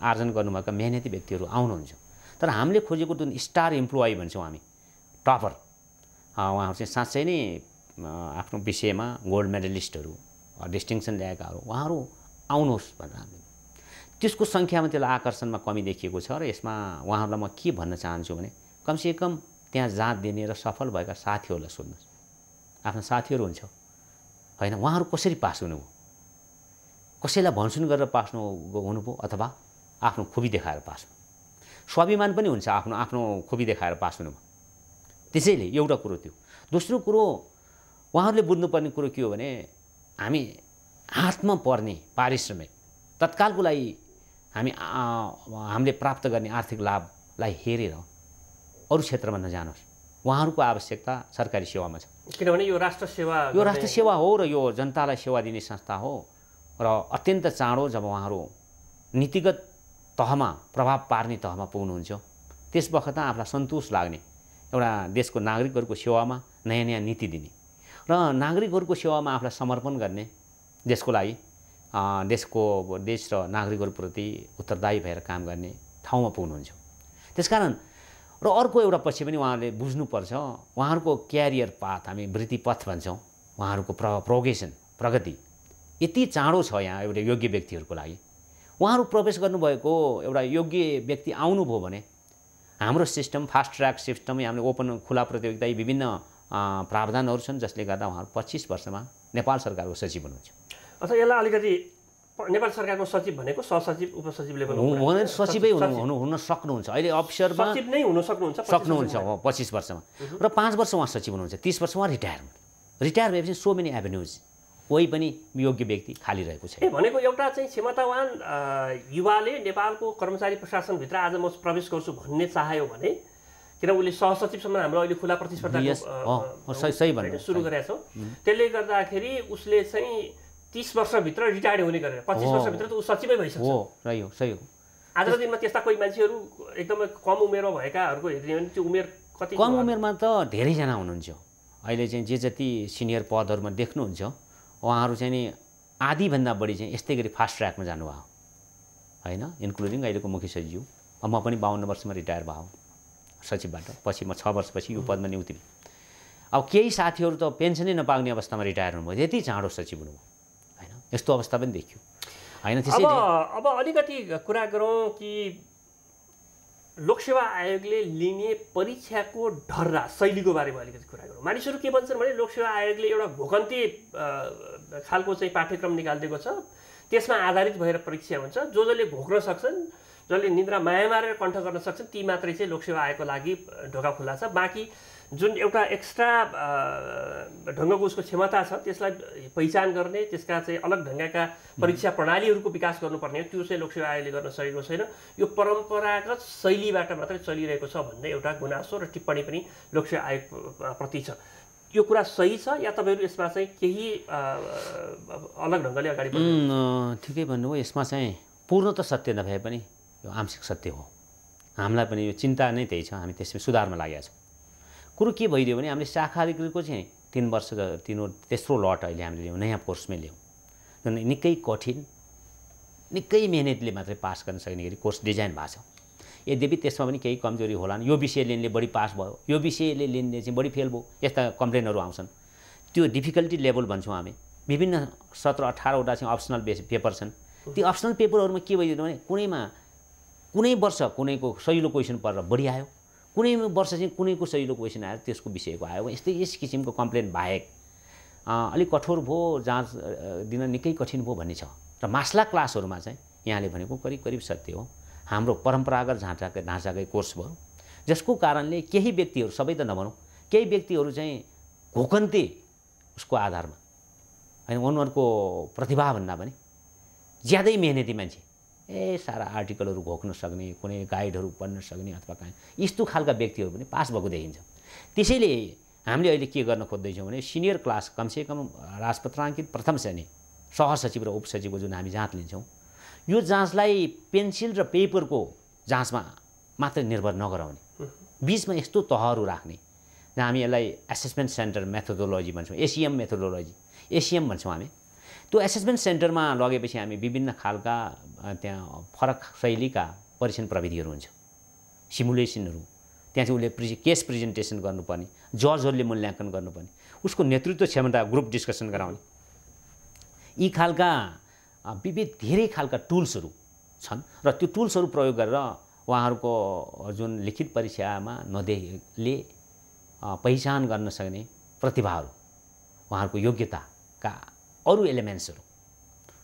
आर्जन गर्नुभएका मेहनती व्यक्तिहरू आउनुहुन्छ तर हामीले खोजेको जुन स्टार इम्प्लोइ भन्छौँ हामी टपर उहाँहरू चाहिँ साँच्चै नै आफ्नो विषयमा गोल्ड मेडलिस्टहरू डिस्टिङसन ल्याएकाहरू उहाँहरू आउनुहोस् भनेर हामी त्यसको सङ्ख्यामा त्यसलाई आकर्षणमा कमी देखिएको छ र यसमा उहाँहरूलाई म के भन्न चाहन्छु भने कमसेकम त्यहाँ जाँच दिने र सफल भएका साथीहरूलाई सोध्नुहोस् आफ्नो साथीहरू हुन्छ होइन उहाँहरू कसरी पास हुनुभयो कसैलाई भनसुन गरेर पास हुनुभयो अथवा आफ्नो खुबी देखाएर पास हुनु स्वाभिमान पनि हुन्छ आफ्नो आफ्नो खुबी देखाएर पास हुनुभयो त्यसैले एउटा कुरो त्यो दोस्रो कुरो उहाँहरूले बुझ्नुपर्ने कुरो के हो भने हामी हातमा पर्ने पारिश्रमिक तत्कालको लागि हामी हामीले प्राप्त गर्ने आर्थिक लाभलाई हेरेर अरू क्षेत्रमा नजानुहोस् उहाँहरूको आवश्यकता सरकारी सेवामा छ किनभने यो राष्ट्र सेवा यो राष्ट्र सेवा हो र यो जनतालाई सेवा दिने संस्था हो र अत्यन्त चाँडो जब उहाँहरू नीतिगत तहमा प्रभाव पार्ने तहमा पुग्नुहुन्छ त्यस बखत आफूलाई सन्तोष लाग्ने एउटा देशको नागरिकहरूको सेवामा नयाँ नयाँ नीति दिने र नागरिकहरूको सेवामा आफूलाई समर्पण गर्ने देशको लागि देशको देश र नागरिकहरूप्रति उत्तरदायी भएर काम गर्ने ठाउँमा पुग्नुहुन्छ त्यसकारण र अर्को एउटा पछि पनि उहाँहरूले बुझ्नुपर्छ उहाँहरूको क्यारियर पाथ हामी वृत्तिपथ भन्छौँ उहाँहरूको प्र प्रोगेसन प्रगति यति चाँडो छ यहाँ एउटा योग्य व्यक्तिहरूको लागि उहाँहरू प्रवेश गर्नुभएको एउटा योग्य व्यक्ति आउनुभयो भने हाम्रो सिस्टम फास्ट ट्र्याक सिस्टम हामीले ओपन खुला प्रतियोगिता यी विभिन्न प्रावधानहरू छन् जसले गर्दा उहाँहरू पच्चिस वर्षमा नेपाल सरकारको सचिव हुनुहुन्छ अथवा यसलाई अलिकति नेपाल सरकारको सचिव भनेको सहसचिव उपसचिव लेभल सचिवै हुनु हुन सक्नुहुन्छ अहिले अफिसरमा सचिव नै हुन सक्नुहुन्छ सक्नुहुन्छ पच्चिस वर्षमा र पाँच वर्ष उहाँ सचिव हुनुहुन्छ तिस वर्ष उहाँ रिटायरमेन्ट रिटायर भएपछि सो मेनी एभेन्युज कोही पनि योग्य व्यक्ति खाली रहेको छ भनेको एउटा चाहिँ क्षमतावान युवाले नेपालको कर्मचारी प्रशासनभित्र आज म प्रवेश गर्छु भन्ने चाह्यो भने किन उसले सहसचिवसम्म हाम्रो अहिले खुला प्रतिस्पर्धा सुरु गरेका छौँ त्यसले गर्दाखेरि उसले चाहिँ तिस वर्षभित्र रिटायर्ड हुने गरेर पच्चिस वर्षभित्र त ऊ सचिवै भइसक्यो सही हो सही हो आजको दिनमा त्यस्ता कोही मान्छेहरू एकदमै कम उमेरमा भएकाहरूको हेर्ने भने त्यो उमेर कति कम उमेरमा त धेरैजना हुनुहुन्छ अहिले चाहिँ जे जति सिनियर पदहरूमा देख्नुहुन्छ उहाँहरू चाहिँ नि आधीभन्दा बढी चाहिँ यस्तै गरी फास्ट ट्र्याकमा जानुभयो होइन इन्क्लुडिङ अहिलेको मुख्य सचिवज्यू म पनि बाहन्न वर्षमा रिटायर भयो सचिवबाट पछि म छ वर्षपछि यो पदमा नियुक्ति अब केही साथीहरू त पेन्सनै नपाउने अवस्थामा रिटायर हुनुभयो यति चाँडो सचिव हुनुभयो यस्तो अवस्था पनि देखियो होइन त्यसैले अब अलिकति कुरा गरौँ कि लोकसेवा आयोगले लिने परीक्षाको ढर्रा शैलीको बारेमा अलिकति कुरा गरौँ मानिसहरू के भन्छन् भने लोकसेवा आयोगले एउटा भोकन्ती खालको चाहिँ पाठ्यक्रम निकालिदिएको छ त्यसमा आधारित भएर परीक्षा हुन्छ जो जसले घोक्न सक्छन् जसले निद्रा माया मारेर कण्ठ गर्न सक्छन् ती मात्रै चाहिँ लोकसेवा आयोगको लागि ढोका खुल्ला छ बाँकी जुन एउटा एक्स्ट्रा ढङ्गको उसको क्षमता छ त्यसलाई पहिचान गर्ने त्यसका चाहिँ अलग ढङ्गका परीक्षा प्रणालीहरूको विकास गर्नुपर्ने हो त्यो चाहिँ लोकसेवा आयोगले गर्न सकेको छैन यो परम्परागत शैलीबाट मात्रै चलिरहेको छ भन्ने एउटा गुनासो र टिप्पणी पनि लोकसेवा आयोग प्रति छ यो कुरा सही छ या तपाईँहरू यसमा चाहिँ केही अलग ढङ्गले अगाडि ठिकै भन्नुभयो यसमा चाहिँ पूर्ण त सत्य नभए पनि यो आंशिक सत्य हो हामीलाई पनि यो चिन्ता नै त्यही छ हामी त्यसमा सुधारमा लागेका छौँ कुरो के भइदियो भने हामीले शाखा अधिकृतको चाहिँ तिन वर्ष तिन तेस्रो लट अहिले हामीले ल्याउँ नयाँ कोर्समै ल्याउँ जुन निकै कठिन निकै मेहनतले मात्रै पास गर्न सक्ने गरी कोर्स डिजाइन भएको छ यद्यपि त्यसमा पनि केही कमजोरी होला यो विषय लिनले बढी पास भयो यो विषयले लिनले चाहिँ बढी फेल भयो यस्ता कम्प्लेनहरू आउँछन् त्यो डिफिकल्टी लेभल भन्छौँ हामी विभिन्न सत्र अठारवटा चाहिँ अप्सनल बेस पेपर छन् ती अप्सनल पेपरहरूमा के भइदियो भने कुनैमा कुनै वर्ष कुनैको सजिलो क्वेसन परेर बढी आयो कुनै वर्ष चाहिँ कुनै कसैको क्वेसन आएर त्यसको विषयको आयो यस्तै यस किसिमको कम्प्लेन बाहेक अलिक कठोर भयो जाँच दिन निकै कठिन भयो भन्ने छ र मास्ला क्लासहरूमा चाहिँ यहाँले भनेको करिब करिब सत्य हो हाम्रो परम्परागत झाँचाकै ढाँचाकै कोर्स भयो जसको कारणले केही व्यक्तिहरू सबै त नभनौँ केही व्यक्तिहरू चाहिँ घोकन्ते उसको आधारमा होइन उनीहरूको प्रतिभा भन्दा पनि ज्यादै मेहनती मान्छे ए सारा आर्टिकलहरू घोक्न सक्ने कुनै गाइडहरू पढ्न सक्ने अथवा कहाँ यस्तो खालका व्यक्तिहरू पनि पास भएको देखिन्छ त्यसैले हामीले अहिले के गर्न खोज्दैछौँ भने सिनियर क्लास कमसेकम राजपत्राङ्कित प्रथम श्रेणी सहसचिव र उपसचिवको जुन हामी जाँच लिन्छौँ यो जाँचलाई पेन्सिल र पेपरको जाँचमा मात्र निर्भर नगराउने बिचमा यस्तो तहहरू राख्ने जहाँ हामी यसलाई एसेसमेन्ट सेन्टर मेथोडोलोजी भन्छौँ एसिएम मेथोडोलोजी एसिएम भन्छौँ हामी त्यो एसेसमेन्ट सेन्टरमा लगेपछि हामी विभिन्न खालका त्यहाँ फरक शैलीका परीक्षण प्रविधिहरू हुन्छ सिमुलेसनहरू त्यहाँ चाहिँ उसले प्रिजे केस प्रेजेन्टेसन गर्नुपर्ने जजहरूले मूल्याङ्कन गर्नुपर्ने उसको नेतृत्व क्षमता ग्रुप डिस्कसन गराउने यी खालका विविध धेरै खालका टुल्सहरू छन् र त्यो टुल्सहरू प्रयोग गरेर उहाँहरूको जुन लिखित परीक्षामा नदेखले पहिचान गर्न सक्ने प्रतिभाहरू उहाँहरूको योग्यताका अरू एलिमेन्ट्सहरू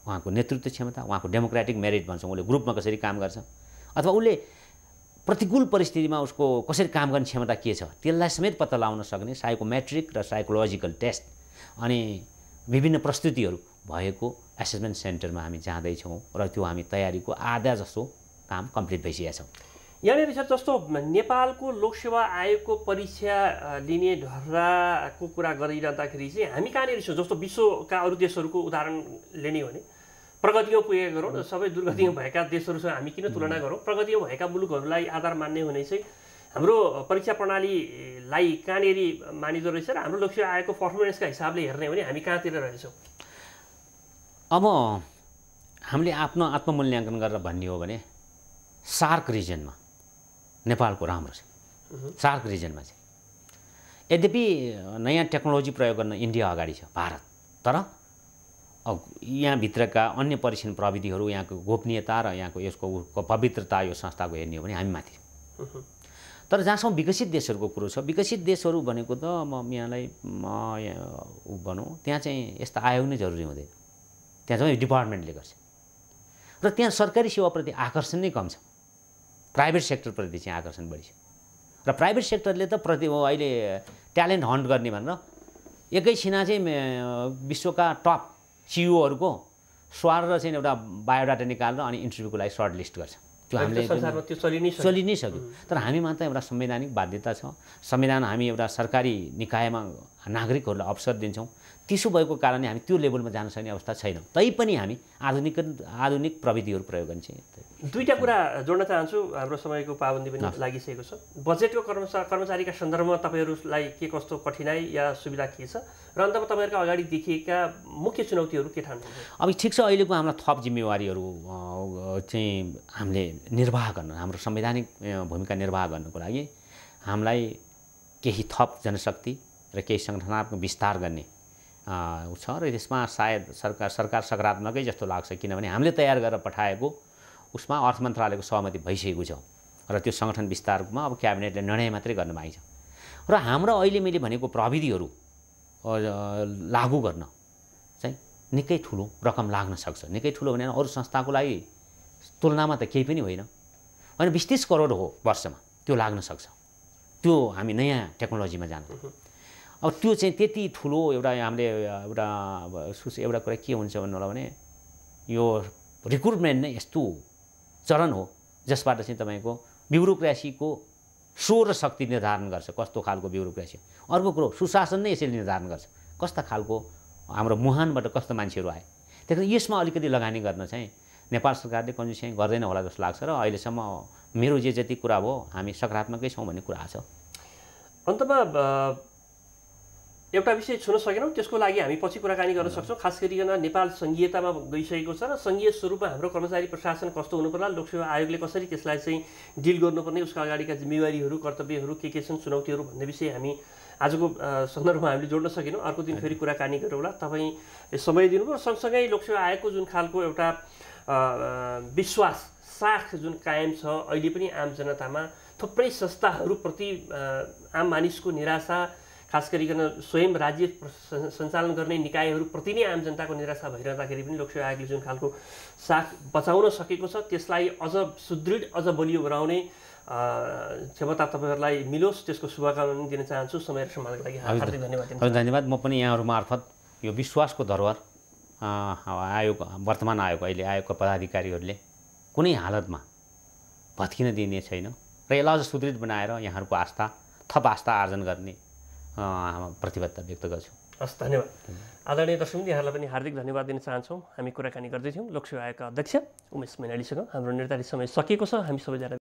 उहाँको नेतृत्व क्षमता उहाँको डेमोक्रेटिक मेरिट भन्छौँ उसले ग्रुपमा कसरी काम गर्छ अथवा उसले प्रतिकूल परिस्थितिमा उसको कसरी काम गर्ने क्षमता के छ त्यसलाई समेत पत्ता लगाउन सक्ने साइकोमेट्रिक र साइकोलोजिकल टेस्ट अनि विभिन्न प्रस्तुतिहरू भएको एसेसमेन्ट सेन्टरमा हामी जाँदैछौँ र त्यो हामी तयारीको आधा जस्तो काम कम्प्लिट भइसकेका छौँ यहाँनिर छ जस्तो नेपालको लोकसेवा आयोगको परीक्षा लिने ढर्राको कुरा गरिरहँदाखेरि चाहिँ हामी कहाँनिर छौँ जस्तो विश्वका अरू देशहरूको उदाहरण लिने हो भने प्रगतिमा पुगेका गरौँ सबै दुर्गतिमा भएका देशहरूसँग हामी किन तुलना गरौँ प्रगतिमा भएका मुलुकहरूलाई आधार मान्ने हुने चाहिँ हाम्रो परीक्षा प्रणालीलाई कहाँनिर मानिँदो रहेछ र हाम्रो लोकसेवा आयोगको पर्फर्मेन्सका हिसाबले हेर्ने हो भने हामी कहाँतिर रहेछौँ अब हामीले आफ्नो आत्ममूल्याङ्कन गरेर भन्ने हो भने सार्क रिजनमा नेपालको राम्रो छ सार्क रिजनमा चाहिँ यद्यपि नयाँ टेक्नोलोजी प्रयोग गर्न इन्डिया अगाडि छ भारत तर अब यहाँभित्रका अन्य परीक्षण प्रविधिहरू यहाँको गोपनीयता र यहाँको यसको पवित्रता यो संस्थाको हेर्ने हो भने हामी माथि तर जहाँसम्म विकसित देशहरूको कुरो छ विकसित देशहरू भनेको त म यहाँलाई म ऊ भनौँ त्यहाँ चाहिँ यस्ता आयोग नै जरुरी हुँदैन त्यहाँ चाहिँ डिपार्टमेन्टले गर्छ र त्यहाँ सरकारी सेवाप्रति आकर्षण नै कम छ प्राइभेट सेक्टरप्रति चाहिँ आकर्षण बढी छ र प्राइभेट सेक्टरले त प्रति अहिले ट्यालेन्ट हन्ट गर्ने भनेर एकैछिना चाहिँ विश्वका टप सिइओहरूको स्वार र चाहिँ एउटा बायोडाटा निकालेर अनि इन्टरभ्यूको लागि सर्ट लिस्ट गर्छ त्यो हामीले चलि नै सक्यो तर हामीमा त एउटा संवैधानिक बाध्यता छ संविधान हामी एउटा सरकारी निकायमा नागरिकहरूलाई अवसर दिन्छौँ चिसो भएको कारणले हामी त्यो लेभलमा जान सक्ने अवस्था छैनौँ तैपनि हामी आधुनिक आधुनिक प्रविधिहरू प्रयोग गर्ने चाहिँ दुईवटा कुरा जोड्न चाहन्छु हाम्रो समयको पाबन्दी पनि लागिसकेको छ बजेटको कर्मचा कर्मचारीका सन्दर्भमा तपाईँहरूलाई के कस्तो कठिनाई या सुविधा के छ र अन्तमा तपाईँहरूका अगाडि देखिएका मुख्य चुनौतीहरू के ठान्छ अब ठिक छ अहिलेको हामीलाई थप जिम्मेवारीहरू चाहिँ हामीले निर्वाह गर्न हाम्रो संवैधानिक भूमिका निर्वाह गर्नको लागि हामीलाई केही थप जनशक्ति र केही सङ्गठनात्मक विस्तार गर्ने छ र यसमा सायद सरकार सरकार सकारात्मकै जस्तो लाग्छ किनभने हामीले तयार गरेर पठाएको उसमा अर्थ मन्त्रालयको सहमति भइसकेको छ र त्यो सङ्गठन विस्तारमा अब क्याबिनेटले निर्णय मात्रै गर्न पाइन्छ र हाम्रो अहिले मैले भनेको प्रविधिहरू लागू गर्न चाहिँ निकै ठुलो रकम लाग्न सक्छ निकै ठुलो भने अरू संस्थाको लागि तुलनामा त केही पनि होइन होइन बिस तिस करोड हो वर्षमा त्यो लाग्न सक्छ त्यो हामी नयाँ टेक्नोलोजीमा जानु अब त्यो चाहिँ त्यति ठुलो एउटा हामीले एउटा सुस एउटा कुरा के हुन्छ भन्नु होला भने यो रिक्रुटमेन्ट नै यस्तो चरण हो जसबाट चाहिँ तपाईँको ब्युरोक्रेसीको स्वर शक्ति निर्धारण गर्छ कस्तो खालको ब्युरोक्रेसी अर्को कुरो सुशासन नै यसरी निर्धारण गर्छ कस्ता खालको हाम्रो मुहानबाट कस्तो मान्छेहरू आए कारण यसमा अलिकति लगानी गर्न चाहिँ नेपाल सरकारले कन्जुस गर्दैन होला जस्तो लाग्छ र अहिलेसम्म मेरो जे जति कुरा हो हामी सकारात्मकै छौँ भन्ने कुरा छ अन्तमा एउटा विषय छुन सकेनौँ त्यसको लागि हामी पछि कुराकानी गर्न सक्छौँ खास गरिकन नेपाल सङ्घीयतामा गइसकेको छ र सङ्घीय स्वरूपमा हाम्रो कर्मचारी प्रशासन कस्तो हुनुपर्ला लोकसेवा आयोगले कसरी त्यसलाई चाहिँ डिल गर्नुपर्ने उसको अगाडिका जिम्मेवारीहरू कर्तव्यहरू के के छन् चुनौतीहरू भन्ने विषय हामी आजको सन्दर्भमा हामीले जोड्न सकेनौँ अर्को दिन फेरि कुराकानी गरौँला तपाईँ समय दिनुभयो सँगसँगै लोकसेवा आयोगको जुन खालको एउटा विश्वास साख जुन कायम छ अहिले पनि आम जनतामा थुप्रै संस्थाहरूप्रति आम मानिसको निराशा खास गरिकन स्वयं राज्य सञ्चालन गर्ने निकायहरूप्रति नै आम जनताको निराशा भइरहँदाखेरि पनि लोकसेवा आयोगले जुन खालको साथ बचाउन सकेको छ त्यसलाई अझ सुदृढ अझ बलियो बनाउने क्षमता तपाईँहरूलाई मिलोस् त्यसको शुभकामना दिन चाहन्छु समय र सम्मानको लागि हार्दिक धन्यवाद धन्यवाद म पनि यहाँहरू मार्फत यो विश्वासको धरोहर आयोग वर्तमान आयोग अहिले आयोगका पदाधिकारीहरूले कुनै हालतमा भत्किन दिने छैन र यसलाई अझ सुदृढ बनाएर यहाँहरूको आस्था थप आस्था आर्जन गर्ने प्रतिबद्धता व्यक्त गर्छु हस् धन्यवाद आदरणीय दर्शक यहाँहरूलाई पनि हार्दिक धन्यवाद दिन चाहन्छौँ हामी कुराकानी गर्दैथ्यौँ लोकसेवा आयोगका अध्यक्ष उमेश मैनालीसँग हाम्रो निर्धारित समय सकिएको छ हामी सबैजना